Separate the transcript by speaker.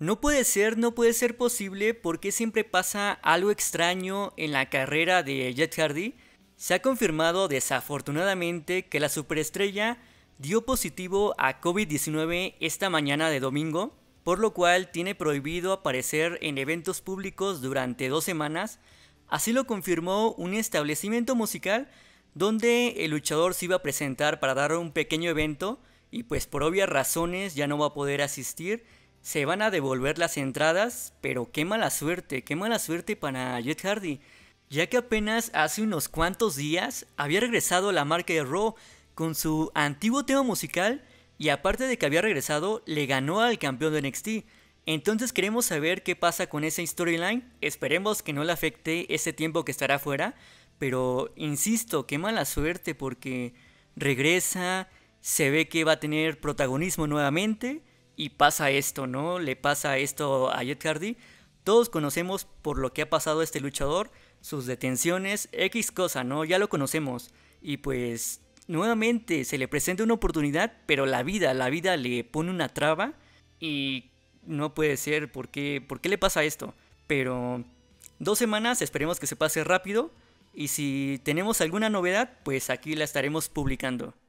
Speaker 1: No puede ser, no puede ser posible porque siempre pasa algo extraño en la carrera de Jet Hardy. Se ha confirmado desafortunadamente que la superestrella dio positivo a COVID-19 esta mañana de domingo, por lo cual tiene prohibido aparecer en eventos públicos durante dos semanas. Así lo confirmó un establecimiento musical donde el luchador se iba a presentar para dar un pequeño evento y pues por obvias razones ya no va a poder asistir se van a devolver las entradas, pero qué mala suerte, qué mala suerte para Jet Hardy, ya que apenas hace unos cuantos días había regresado a la marca de Raw con su antiguo tema musical y aparte de que había regresado, le ganó al campeón de NXT. Entonces queremos saber qué pasa con esa storyline, esperemos que no le afecte ese tiempo que estará fuera, pero insisto, qué mala suerte porque regresa, se ve que va a tener protagonismo nuevamente y pasa esto, ¿no? Le pasa esto a Jet Hardy. Todos conocemos por lo que ha pasado este luchador, sus detenciones, X cosa, ¿no? Ya lo conocemos. Y pues nuevamente se le presenta una oportunidad, pero la vida, la vida le pone una traba y no puede ser, ¿por ¿por qué le pasa esto? Pero dos semanas, esperemos que se pase rápido y si tenemos alguna novedad, pues aquí la estaremos publicando.